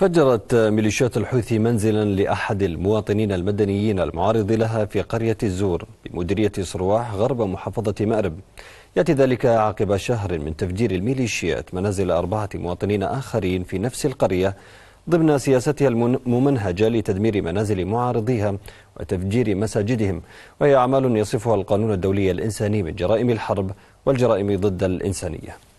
فجرت ميليشيات الحوثي منزلا لأحد المواطنين المدنيين المعارض لها في قرية الزور بمديرية صرواح غرب محافظة مأرب يأتي ذلك عقب شهر من تفجير الميليشيات منازل أربعة مواطنين آخرين في نفس القرية ضمن سياستها الممنهجة لتدمير منازل معارضيها وتفجير مساجدهم وهي أعمال يصفها القانون الدولي الإنساني من جرائم الحرب والجرائم ضد الإنسانية